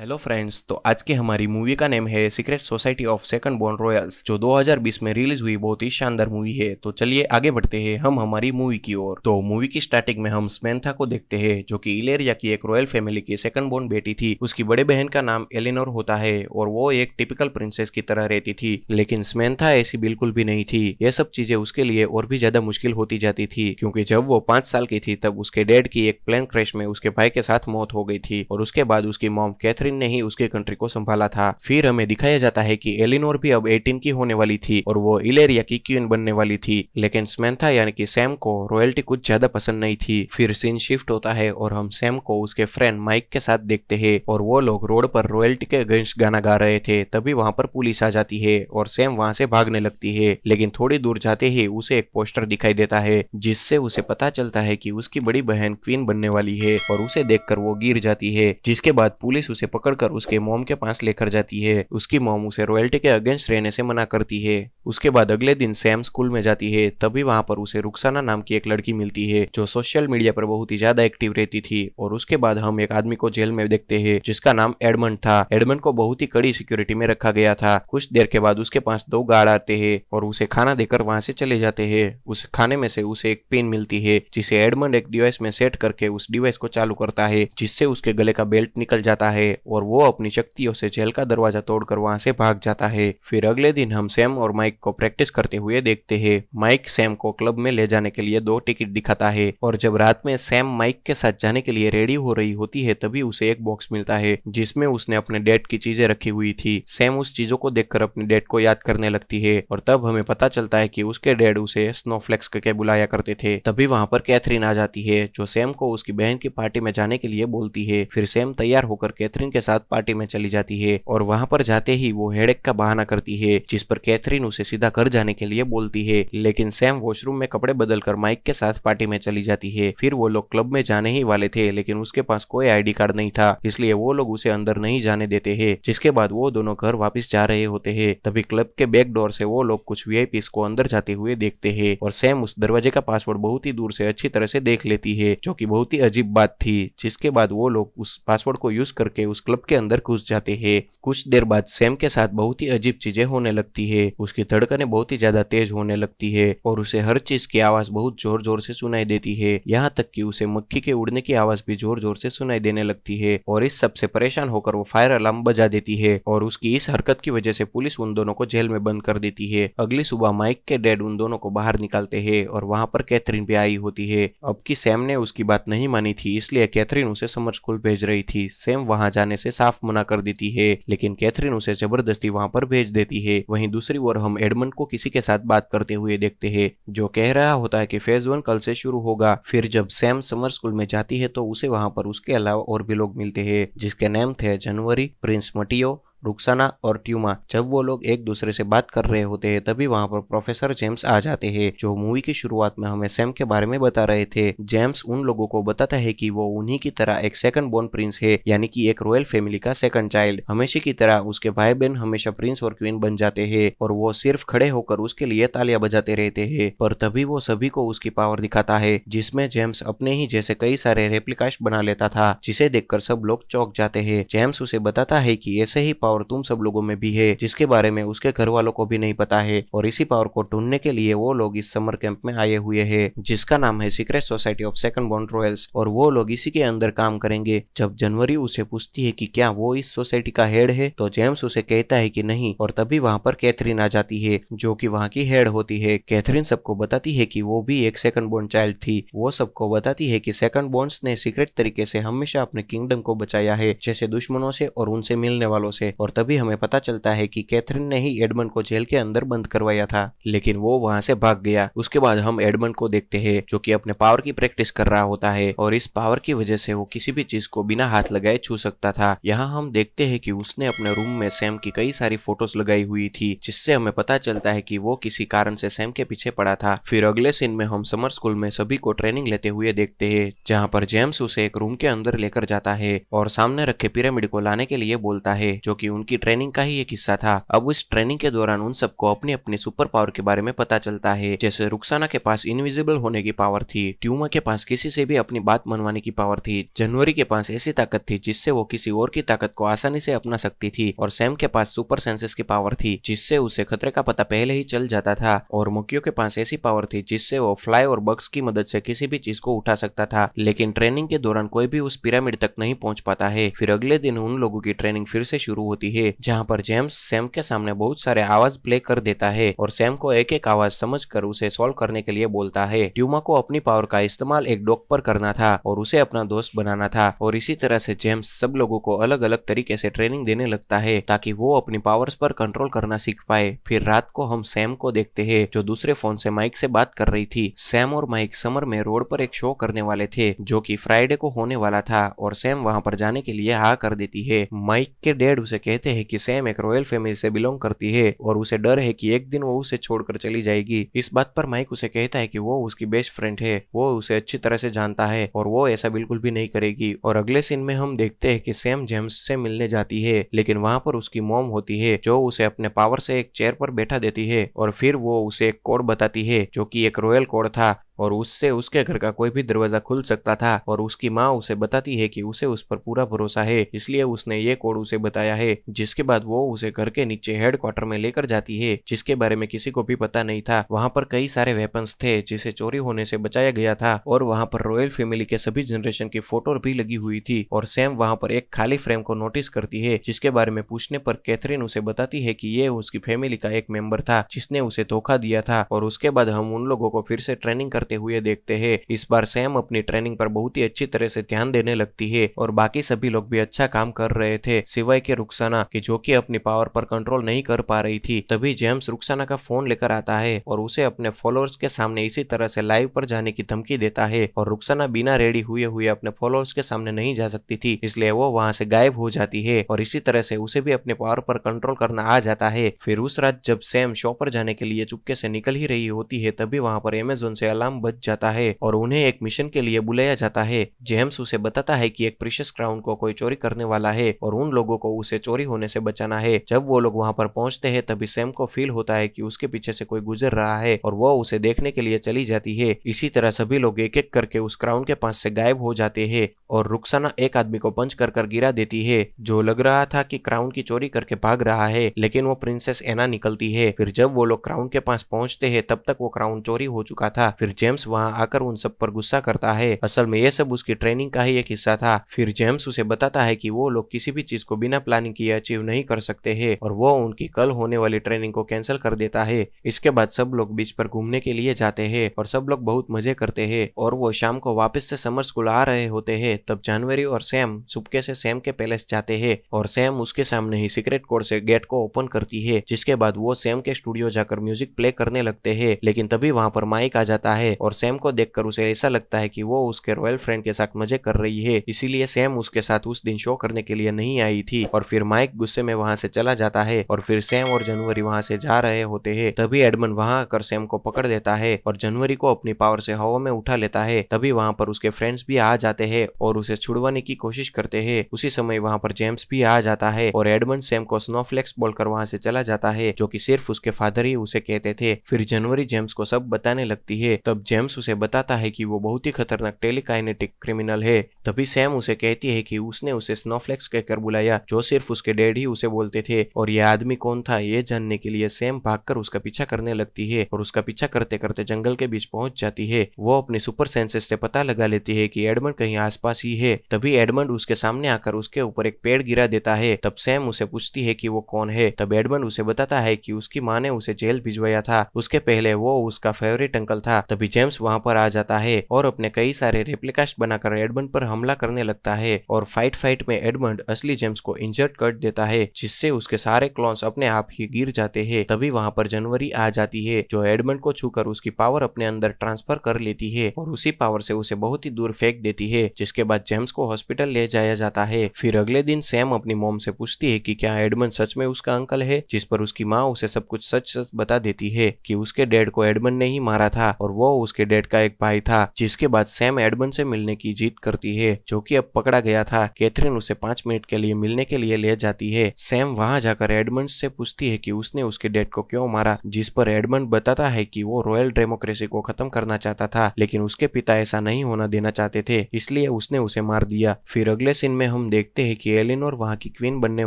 hello friends तो आज की हमारी मूवी का नेम है secret society of second born royals जो 2020 में रिलीज हुई बहुत ही शानदार मूवी है तो चलिए आगे बढ़ते हैं हम हमारी मूवी की ओर तो मूवी की स्टार्टिंग में हम स्मेंथा को देखते हैं जो कि इलेरिया की एक रॉयल फैमिली की सेकंड बोर्न बेटी थी उसकी बड़े बहन का नाम एलिनोर होता है और वो एक टिपिकल प्रिंसेस की तरह रहती थी लेकिन स्मेंथा ऐसी बिल्कुल भी नहीं थी ये सब चीजें उसके लिए और भी ज्यादा मुश्किल होती जाती थी क्योंकि जब वो पांच साल की थी तब उसके डैड की एक प्लेन क्रैश में उसके भाई के साथ मौत हो गई थी और उसके बाद उसकी मॉम कैथरी कैथरीन ने ही उसके कंट्री को संभाला था फिर हमें दिखाया जाता है कि एलिनोर भी अब 18 की होने वाली थी और वो इलेरिया की क्यून बनने वाली थी लेकिन स्मेंथा यानी कि सैम को रॉयल्टी कुछ ज्यादा पसंद नहीं थी फिर सीन शिफ्ट होता है और हम सैम को उसके फ्रेंड माइक के साथ देखते है और वो लोग रोड पर रॉयल्टी के अगेंस्ट गाना गा रहे थे तभी वहां पर पुलिस आ जाती है और सैम वहां से भागने लगती है लेकिन थोड़ी दूर जाते ही उसे एक पोस्टर दिखाई देता है जिससे उसे पता चलता है कि उसकी बड़ी बहन क्वीन बनने वाली है और उसे देखकर वो गिर जाती है जिसके बाद पुलिस उसे पकड़कर उसके मोम के पास लेकर जाती है उसकी मोम उसे रॉयल्टी के अगेंस्ट रहने से मना करती है उसके बाद अगले दिन सैम स्कूल में जाती है तभी वहां पर उसे रुखसाना नाम की एक लड़की मिलती है जो सोशल मीडिया पर बहुत ही ज्यादा एक्टिव रहती थी और उसके बाद हम एक आदमी को जेल में देखते है जिसका नाम एडमंड था एडमंड को बहुत ही कड़ी सिक्योरिटी में रखा गया था कुछ देर के बाद उसके पास दो गार्ड आते है और उसे खाना देकर वहां से चले जाते हैं उस खाने में से उसे एक पेन मिलती है जिसे एडमंड एक डिवाइस में सेट करके उस डिवाइस को चालू करता है जिससे उसके गले का बेल्ट निकल जाता है और वो अपनी शक्तियों से जेल का दरवाजा तोड़कर वहां से भाग जाता है फिर अगले दिन हम सैम और माइक को प्रैक्टिस करते हुए देखते हैं माइक सैम को क्लब में ले जाने के लिए दो टिकट दिखाता है और जब रात में सैम माइक के साथ जाने के लिए रेडी हो रही होती है तभी उसे एक बॉक्स मिलता है जिसमे उसने अपने डेट की चीजें रखी हुई थी सैम उस चीजों को देखकर अपने डेट को याद करने लगती है और तब हमें पता चलता है कि उसके डैड उसे स्नोफ्लेक्स करके बुलाया करते थे तभी वहां पर कैथरीन आ जाती है जो सैम को उसकी बहन की पार्टी में जाने के लिए बोलती है फिर सैम तैयार होकर कैथरीन के के साथ पार्टी में चली जाती है और वहां पर जाते ही वो हेडेक का बहाना करती है जिस पर कैथरीन उसे सीधा घर जाने के लिए बोलती है लेकिन सैम वॉशरूम में कपड़े बदल कर माइक के साथ पार्टी में चली जाती है फिर वो लोग क्लब में जाने ही वाले थे लेकिन उसके पास कोई आईडी कार्ड नहीं था इसलिए वो लोग उसे अंदर नहीं जाने देते है जिसके बाद वो दोनों घर वापिस जा रहे होते है तभी क्लब के बैक डोर से वो लोग कुछ वी को अंदर जाते हुए देखते है और सैम उस दरवाजे का पासवर्ड बहुत ही दूर से अच्छी तरह से देख लेती है जो की बहुत ही अजीब बात थी जिसके बाद वो लोग उस पासवर्ड को यूज करके उस उस क्लब के अंदर घुस जाते हैं कुछ देर बाद सैम के साथ बहुत ही अजीब चीजें होने लगती है उसकी धड़कने बहुत ही ज्यादा तेज होने लगती है और उसे हर चीज की आवाज बहुत जोर जोर से सुनाई देती है यहाँ तक की उसे मक्खी के उड़ने की आवाज भी जोर जोर से सुनाई देने लगती है और इस सबसे परेशान होकर वो फायर अलार्म बजा देती है और उसकी इस हरकत की वजह से पुलिस उन दोनों को जेल में बंद कर देती है अगली सुबह माइक के डैड उन दोनों को बाहर निकालते हैं और वहां पर कैथरीन भी आई होती है अब की सैम ने उसकी बात नहीं मानी थी इसलिए कैथरीन उसे समर स्कूल भेज रही थी सैम वहां जाने जाने से साफ मना कर देती है लेकिन कैथरीन उसे जबरदस्ती वहां पर भेज देती है वहीं दूसरी ओर हम एडमंड को किसी के साथ बात करते हुए देखते हैं जो कह रहा होता है कि फेज वन कल से शुरू होगा फिर जब सैम समर स्कूल में जाती है तो उसे वहां पर उसके अलावा और भी लोग मिलते हैं जिसके नेम थे जनवरी प्रिंस मटियो रुक्साना और ट्यूमा जब वो लोग एक दूसरे से बात कर रहे होते हैं तभी वहाँ पर प्रोफेसर जेम्स आ जाते हैं जो मूवी की शुरुआत में हमें सैम के बारे में बता रहे थे जेम्स उन लोगों को बताता है कि वो उन्हीं की तरह एक सेकंड बोर्न प्रिंस है यानी कि एक रॉयल फैमिली का सेकंड चाइल्ड हमेशा की तरह उसके भाई बहन हमेशा प्रिंस और क्वीन बन जाते हैं और वो सिर्फ खड़े होकर उसके लिए तालियां बजाते रहते हैं पर तभी वो सभी को उसकी पावर दिखाता है जिसमे जेम्स अपने ही जैसे कई सारे रेप्लिकाश बना लेता था जिसे देखकर सब लोग चौक जाते हैं जेम्स उसे बताता है की ऐसे ही पावर पावर तुम सब लोगों में भी है जिसके बारे में उसके घर वालों को भी नहीं पता है और इसी पावर को ढूंढने के लिए वो लोग इस समर कैंप में आए हुए है जिसका नाम है secret society of second bond royals और वो लोग इसी के अंदर काम करेंगे जब जनवरी उसे पूछती है की क्या वो इस सोसाइटी का हेड है तो जेम्स उसे कहता है की नहीं और तभी वहाँ पर कैथरीन आ जाती है जो की वहाँ की हेड होती है कैथरीन सबको बताती है की वो भी एक सेकंड बॉन्ड चाइल्ड थी वो सबको बताती है की सेकंड बॉन्ड्स ने सीक्रेट तरीके से हमेशा अपने किंगडम को बचाया है जैसे दुश्मनों से और उनसे मिलने वालों से और तभी हमें पता चलता है कि कैथरीन ने ही एडमंड को जेल के अंदर बंद करवाया था लेकिन वो वहां से भाग गया उसके बाद हम एडमंड को देखते हैं जो कि अपने पावर की प्रैक्टिस कर रहा होता है और इस पावर की वजह से वो किसी भी चीज को बिना हाथ लगाए छू सकता था यहाँ हम देखते है की उसने अपने रूम में सैम की कई सारी फोटोज लगाई हुई थी जिससे हमें पता चलता है की वो किसी कारण से सैम के पीछे पड़ा था फिर अगले सीन में हम समर स्कूल में सभी को ट्रेनिंग लेते हुए देखते हैं जहाँ पर जेम्स उसे एक रूम के अंदर लेकर जाता है और सामने रखे पिरामिड को लाने के लिए बोलता है जो की उनकी ट्रेनिंग का ही एक हिस्सा था अब उस ट्रेनिंग के दौरान उन सबको अपने अपने सुपर पावर के बारे में पता चलता है जैसे रुखसाना के पास इनविजिबल होने की पावर थी ट्यूमा के पास किसी से भी अपनी बात मनवाने की पावर थी जनवरी के पास ऐसी ताकत थी जिससे वो किसी और की ताकत को आसानी से अपना सकती थी और सैम के पास सुपर सेंसेस की पावर थी जिससे उसे खतरे का पता पहले ही चल जाता था और मुकियो के पास ऐसी पावर थी जिससे वो फ्लाई और बग्स की मदद से किसी भी चीज को उठा सकता था लेकिन ट्रेनिंग के दौरान कोई भी उस पिरामिड तक नहीं पहुंच पाता है फिर अगले दिन उन लोगों की ट्रेनिंग फिर से शुरू होती होती है जहाँ पर जेम्स सैम के सामने बहुत सारे आवाज प्ले कर देता है और सैम को एक एक आवाज समझ कर उसे सोल्व करने के लिए बोलता है ट्यूमा को अपनी पावर का इस्तेमाल एक डॉग पर करना था और उसे अपना दोस्त बनाना था और इसी तरह से जेम्स सब लोगों को अलग अलग तरीके से ट्रेनिंग देने लगता है ताकि वो अपनी पावर्स पर कंट्रोल करना सीख पाए फिर रात को हम सैम को देखते हैं जो दूसरे फोन से माइक से बात कर रही थी सैम और माइक समर में रोड पर एक शो करने वाले थे जो कि फ्राइडे को होने वाला था और सैम वहां पर जाने के लिए हा कर देती है माइक के डैड उसे कहते हैं कि सैम एक रॉयल फैमिली से बिलोंग करती है और उसे डर है कि एक दिन वो उसे छोड़कर चली जाएगी इस बात पर माइक उसे कहता है कि वो उसकी बेस्ट फ्रेंड है वो उसे अच्छी तरह से जानता है और वो ऐसा बिल्कुल भी नहीं करेगी और अगले सीन में हम देखते हैं कि सैम जेम्स से मिलने जाती है लेकिन वहां पर उसकी मोम होती है जो उसे अपने पावर से एक चेयर पर बैठा देती है और फिर वो उसे एक कोड बताती है जो की एक रॉयल कोड था और उससे उसके घर का कोई भी दरवाजा खुल सकता था और उसकी माँ उसे बताती है कि उसे उस पर पूरा भरोसा है इसलिए उसने ये कोड उसे बताया है जिसके बाद वो उसे घर के नीचे हेडक्वार्टर में लेकर जाती है जिसके बारे में किसी को भी पता नहीं था वहाँ पर कई सारे वेपन्स थे जिसे चोरी होने से बचाया गया था और वहाँ पर रॉयल फैमिली के सभी जनरेशन की फोटो भी लगी हुई थी और सैम वहाँ पर एक खाली फ्रेम को नोटिस करती है जिसके बारे में पूछने पर कैथरीन उसे बताती है की ये उसकी फैमिली का एक मेंबर था जिसने उसे धोखा दिया था और उसके बाद हम उन लोगों को फिर से ट्रेनिंग करते करते हुए देखते हैं इस बार सैम अपनी ट्रेनिंग पर बहुत ही अच्छी तरह से ध्यान देने लगती है और बाकी सभी लोग भी अच्छा काम कर रहे थे सिवाय के रुखसाना की जो की अपनी पावर पर कंट्रोल नहीं कर पा रही थी तभी जेम्स रुखसाना का फोन लेकर आता है और उसे अपने फॉलोअर्स के सामने इसी तरह से लाइव पर जाने की धमकी देता है और रुखसाना बिना रेडी हुए हुए अपने फॉलोअर्स के सामने नहीं जा सकती थी इसलिए वो वहाँ से गायब हो जाती है और इसी तरह से उसे भी अपने पावर पर कंट्रोल करना आ जाता है फिर उस रात जब सैम शॉप पर जाने के लिए चुपके से निकल ही रही होती है तभी वहाँ पर एमेजोन से अलार्म बच जाता है और उन्हें एक मिशन के लिए बुलाया जाता है जेम्स उसे बताता है कि एक प्रिशियस क्राउन को कोई चोरी करने वाला है और उन लोगों को उसे चोरी होने से बचाना है जब वो लोग वहाँ पर पहुँचते हैं तभी सेम को फील होता है की उसके पीछे से कोई गुजर रहा है और वो उसे देखने के लिए चली जाती है इसी तरह सभी लोग एक एक करके उस क्राउन के पास से गायब हो जाते हैं और रुखसाना एक आदमी को पंच कर कर गिरा देती है जो लग रहा था कि क्राउन की चोरी करके भाग रहा है लेकिन वो प्रिंसेस एना निकलती है फिर जब वो लोग क्राउन के पास पहुंचते हैं तब तक वो क्राउन चोरी हो चुका था फिर जेम जेम्स वहाँ आकर उन सब पर गुस्सा करता है असल में यह सब उसकी ट्रेनिंग का ही एक हिस्सा था फिर जेम्स उसे बताता है की वो लोग किसी भी चीज को बिना प्लानिंग किए अचीव नहीं कर सकते है और वो उनकी कल होने वाली ट्रेनिंग को कैंसिल कर देता है इसके बाद सब लोग बीच पर घूमने के लिए जाते हैं और सब लोग बहुत मजे करते हैं और वो शाम को वापस से समर स्कूल आ रहे होते हैं तब जानवरी और सैम सुबके से सैम के पैलेस जाते हैं और सैम उसके सामने ही सीक्रेट कोड से गेट को ओपन करती है जिसके बाद वो सैम के स्टूडियो जाकर म्यूजिक प्ले करने लगते हैं लेकिन तभी वहाँ पर माइक आ जाता है और सैम को देखकर उसे ऐसा लगता है कि वो उसके रॉयल फ्रेंड के साथ मजे कर रही है इसीलिए सैम उसके साथ उस दिन शो करने के लिए नहीं आई थी और फिर माइक गुस्से में वहाँ से चला जाता है और फिर सैम और जनवरी वहाँ से जा रहे होते हैं तभी एडमन वहाँ आकर सैम को पकड़ देता है और जनवरी को अपनी पावर से हवा में उठा लेता है तभी वहाँ पर उसके फ्रेंड्स भी आ जाते हैं और उसे छुड़वाने की कोशिश करते हैं उसी समय वहाँ पर जेम्स भी आ जाता है और एडमन सैम को स्नोफ्लेक्स बोलकर वहाँ से चला जाता है जो की सिर्फ उसके फादर ही उसे कहते थे फिर जनवरी जेम्स को सब बताने लगती है तब जब जेम्स उसे बताता है कि वो बहुत ही खतरनाक टेलीकाइनेटिक क्रिमिनल है तभी सैम उसे कहती है कि उसने उसे स्नोफ्लेक्स कहकर बुलाया जो सिर्फ उसके डैड ही उसे बोलते थे और यह आदमी कौन था ये जानने के लिए सैम भागकर उसका पीछा करने लगती है और उसका पीछा करते करते जंगल के बीच पहुंच जाती है वो अपने सुपर सेंसेस से पता लगा लेती है कि एडमंड कहीं आसपास ही है तभी एडमंड उसके सामने आकर उसके ऊपर एक पेड़ गिरा देता है तब सैम उसे पूछती है कि वो कौन है तब एडमंड उसे बताता है कि उसकी माँ ने उसे जेल भिजवाया था उसके पहले वो उसका फेवरेट अंकल था तभी तभी जेम्स वहां पर आ जाता है और अपने कई सारे रेप्लिकास्ट बनाकर एडमंड पर हमला करने लगता है और फाइट फाइट में एडमंड असली जेम्स को इंजर्ड कर देता है जिससे उसके सारे क्लॉन्स अपने आप ही गिर जाते हैं तभी वहाँ पर जनवरी आ जाती है जो एडमंड को छूकर उसकी पावर अपने अंदर ट्रांसफर कर लेती है और उसी पावर से उसे बहुत ही दूर फेंक देती है जिसके बाद जेम्स को हॉस्पिटल ले जाया जाता है फिर अगले दिन सैम अपनी मोम से पूछती है कि क्या एडमंड सच में उसका अंकल है जिस पर उसकी माँ उसे सब कुछ सच सच बता देती है कि उसके डैड को एडमंड ने ही मारा था और वो उसके डेड का एक भाई था जिसके बाद सैम एडमन से मिलने की जीत करती है जो की अब पकड़ा गया था कैथरीन उसे पांच मिनट के लिए मिलने के लिए ले जाती है सैम वहां जाकर एडमन से पूछती है की उसने उसके डेड को क्यों मारा जिस पर एडमन बताता है की वो रॉयल डेमोक्रेसी को खत्म करना चाहता था लेकिन उसके पिता ऐसा नहीं होना देना चाहते थे इसलिए उसने उसे मार दिया फिर अगले सीन में हम देखते की एलिन एलिनोर वहाँ की क्वीन बनने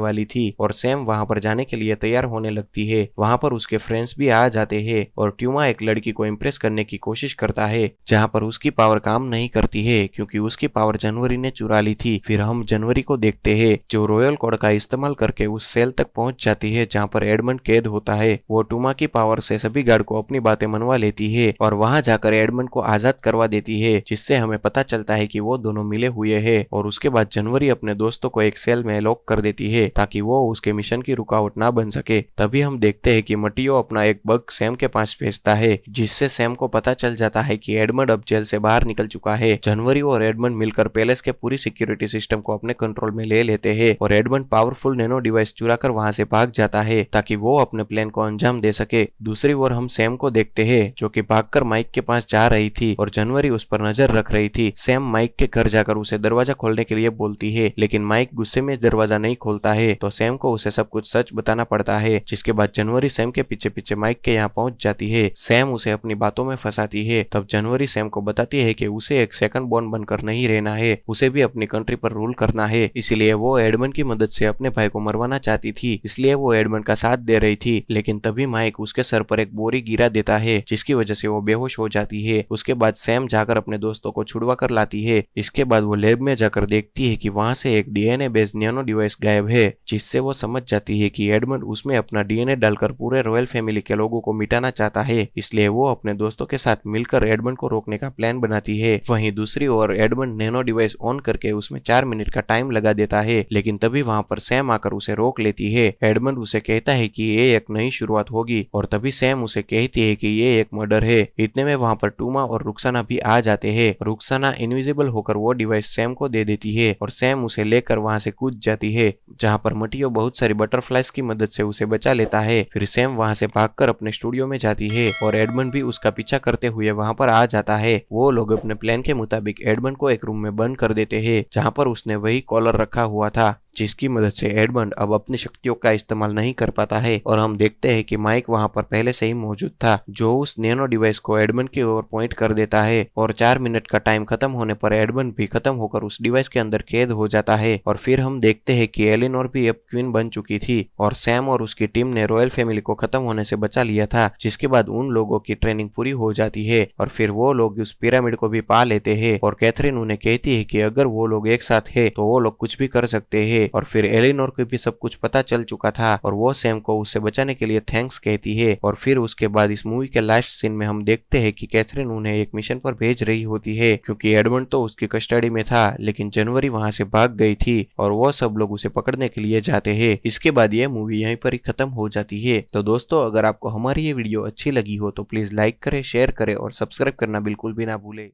वाली थी और सैम वहाँ पर जाने के लिए तैयार होने लगती है वहाँ पर उसके फ्रेंड्स भी आ जाते हैं और ट्यूमा एक लड़की को इम्प्रेस करने की कोशिश कोशिश करता है जहाँ पर उसकी पावर काम नहीं करती है क्योंकि उसकी पावर जनवरी ने चुरा ली थी फिर हम जनवरी को देखते हैं जो रॉयल कोड का इस्तेमाल करके उस सेल तक पहुँच जाती है जहाँ पर एडमंड कैद होता है वो टूमा की पावर से सभी गार्ड को अपनी बातें मनवा लेती है और वहाँ जाकर एडमंड को आजाद करवा देती है जिससे हमें पता चलता है की वो दोनों मिले हुए है और उसके बाद जनवरी अपने दोस्तों को एक सेल में लॉक कर देती है ताकि वो उसके मिशन की रुकावट ना बन सके तभी हम देखते है की मटियो अपना एक बग सैम के पास भेजता है जिससे सैम को पता चल चल जाता है कि एडमंड अब जेल से बाहर निकल चुका है जनवरी और एडमंड मिलकर पैलेस के पूरी सिक्योरिटी सिस्टम को अपने कंट्रोल में ले लेते हैं और एडमंड पावरफुल नैनो डिवाइस चुरा कर वहाँ से भाग जाता है ताकि वो अपने प्लान को अंजाम दे सके दूसरी ओर हम सैम को देखते है जो की भागकर माइक के पास जा रही थी और जनवरी उस पर नजर रख रही थी सैम माइक के घर जाकर उसे दरवाजा खोलने के लिए बोलती है लेकिन माइक गुस्से में दरवाजा नहीं खोलता है तो सैम को उसे सब कुछ सच बताना पड़ता है जिसके बाद जनवरी सैम के पीछे पीछे माइक के यहाँ पहुँच जाती है सैम उसे अपनी बातों में फंसाती होती है तब जनवरी सैम को बताती है कि उसे एक सेकंड बॉर्न बनकर नहीं रहना है उसे भी अपनी कंट्री पर रूल करना है इसीलिए वो एडमन की मदद से अपने भाई को मरवाना चाहती थी इसलिए वो एडमन का साथ दे रही थी लेकिन तभी माइक उसके सर पर एक बोरी गिरा देता है जिसकी वजह से वो बेहोश हो जाती है उसके बाद सैम जाकर अपने दोस्तों को छुड़वा कर लाती है इसके बाद वो लैब में जाकर देखती है की वहाँ से एक डीएनए बेस्ड नैनो डिवाइस गायब है जिससे वो समझ जाती है की एडमन उसमें अपना डीएनए डालकर पूरे रॉयल फैमिली के लोगों को मिटाना चाहता है इसलिए वो अपने दोस्तों के साथ मिलकर एडमंड को रोकने का प्लान बनाती है वहीं दूसरी ओर एडमंड नैनो डिवाइस ऑन करके उसमें चार मिनट का टाइम लगा देता है लेकिन तभी वहाँ पर सैम आकर उसे रोक लेती है एडमंड उसे कहता है की ये एक नई शुरुआत होगी और तभी सैम उसे कहती है की ये एक मर्डर है इतने में वहाँ पर टूमा और रुखसाना भी आ जाते हैं रुखसाना इनविजिबल होकर वो डिवाइस सैम को दे देती है और सैम उसे लेकर वहाँ से कूद जाती है जहाँ पर मटियो बहुत सारी बटरफ्लाइज की मदद से उसे बचा लेता है फिर सैम वहाँ से भागकर अपने स्टूडियो में जाती है और एडमंड भी उसका पीछा करते हुए हुए वहाँ पर आ जाता है वो लोग अपने प्लान के मुताबिक एडमन को एक रूम में बंद कर देते हैं जहाँ पर उसने वही कॉलर रखा हुआ था जिसकी मदद से एडमंड अब अपनी शक्तियों का इस्तेमाल नहीं कर पाता है और हम देखते हैं कि माइक वहां पर पहले से ही मौजूद था जो उस नैनो डिवाइस को एडमंड की ओर पॉइंट कर देता है और चार मिनट का टाइम खत्म होने पर एडमंड भी खत्म होकर उस डिवाइस के अंदर कैद हो जाता है और फिर हम देखते की एलिन और भी अब क्वीन बन चुकी थी और सैम और उसकी टीम ने रॉयल फैमिली को खत्म होने से बचा लिया था जिसके बाद उन लोगों की ट्रेनिंग पूरी हो जाती है और फिर वो लोग उस पिरामिड को भी पा लेते हैं और कैथरीन उन्हें कहती है की अगर वो लोग एक साथ है तो वो लोग कुछ भी कर सकते है और फिर एलिनोर को भी सब कुछ पता चल चुका था और वो सैम को उससे बचाने के लिए थैंक्स कहती है और फिर उसके बाद इस मूवी के लास्ट सीन में हम देखते हैं कि कैथरीन उन्हें एक मिशन पर भेज रही होती है क्योंकि एडमंड तो उसकी कस्टडी में था लेकिन जनवरी वहां से भाग गई थी और वो सब लोग उसे पकड़ने के लिए जाते है इसके बाद ये मूवी यही पर ही खत्म हो जाती है तो दोस्तों अगर आपको हमारी ये वीडियो अच्छी लगी हो तो प्लीज लाइक करे शेयर करे और सब्सक्राइब करना बिल्कुल भी ना भूले